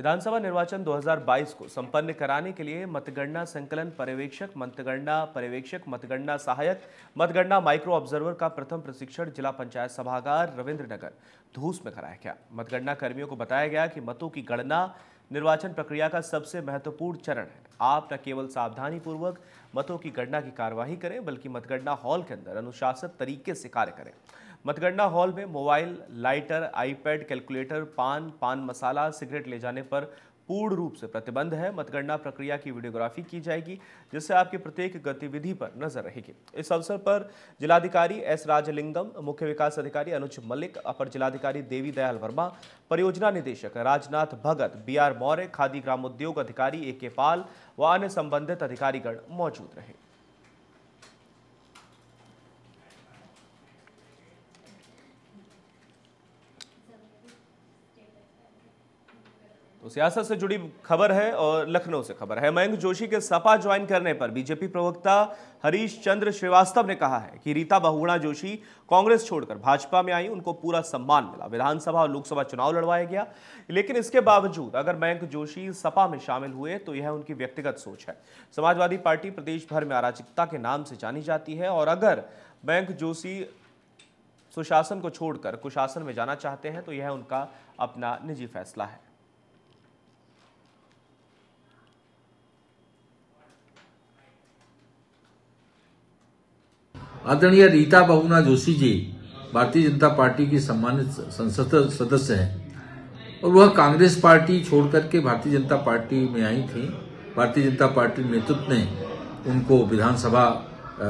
विधानसभा निर्वाचन 2022 को संपन्न कराने के लिए मतगणना संकलन पर्यवेक्षक मतगणना पर्यवेक्षक मतगणना सहायक मतगणना माइक्रो ऑब्जर्वर का प्रथम प्रशिक्षण जिला पंचायत सभागार रविंद्र नगर धूस में कराया गया मतगणना कर्मियों को बताया गया कि मतों की गणना निर्वाचन प्रक्रिया का सबसे महत्वपूर्ण चरण है आप न केवल सावधानी पूर्वक मतों की गणना की कार्यवाही करें बल्कि मतगणना हॉल के अंदर अनुशासित तरीके से कार्य करें मतगणना हॉल में मोबाइल लाइटर आईपैड कैलकुलेटर पान पान मसाला सिगरेट ले जाने पर पूर्ण रूप से प्रतिबंध है मतगणना प्रक्रिया की वीडियोग्राफी की जाएगी जिससे आपकी प्रत्येक गतिविधि पर नजर रहेगी इस अवसर पर जिलाधिकारी एस राजलिंगम मुख्य विकास अधिकारी अनुज मलिक अपर जिलाधिकारी देवी दयाल वर्मा परियोजना निदेशक राजनाथ भगत बी आर मौर्य खादी ग्रामोद्योग अधिकारी ए के पाल व अन्य संबंधित अधिकारीगण मौजूद रहे तो सियासत से जुड़ी खबर है और लखनऊ से खबर है मयंक जोशी के सपा ज्वाइन करने पर बीजेपी प्रवक्ता हरीश चंद्र श्रीवास्तव ने कहा है कि रीता बहुगुणा जोशी कांग्रेस छोड़कर भाजपा में आई उनको पूरा सम्मान मिला विधानसभा और लोकसभा चुनाव लड़वाया गया लेकिन इसके बावजूद अगर मयंक जोशी सपा में शामिल हुए तो यह उनकी व्यक्तिगत सोच है समाजवादी पार्टी प्रदेश भर में अराजकता के नाम से जानी जाती है और अगर मयंक जोशी सुशासन को छोड़कर कुशासन में जाना चाहते हैं तो यह उनका अपना निजी फैसला है आदरणीय रीता बहुना जोशी जी भारतीय जनता पार्टी की सम्मानित संसद सदस्य हैं और वह कांग्रेस पार्टी छोड़ करके भारतीय जनता पार्टी में आई थी भारतीय जनता पार्टी नेतृत्व ने उनको विधानसभा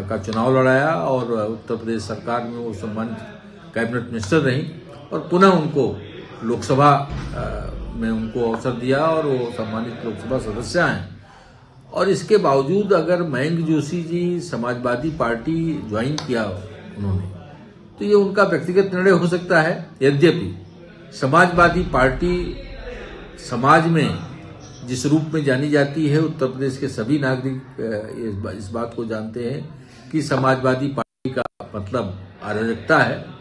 का चुनाव लड़ाया और उत्तर प्रदेश सरकार में वो सम्मानित कैबिनेट मिनिस्टर रहीं और पुनः उनको लोकसभा में उनको अवसर दिया और वो सम्मानित लोकसभा सदस्य हैं और इसके बावजूद अगर मयंक जोशी जी समाजवादी पार्टी ज्वाइन किया उन्होंने तो ये उनका व्यक्तिगत निर्णय हो सकता है यद्यपि समाजवादी पार्टी समाज में जिस रूप में जानी जाती है उत्तर प्रदेश के सभी नागरिक इस बात को जानते हैं कि समाजवादी पार्टी का मतलब अराजकता है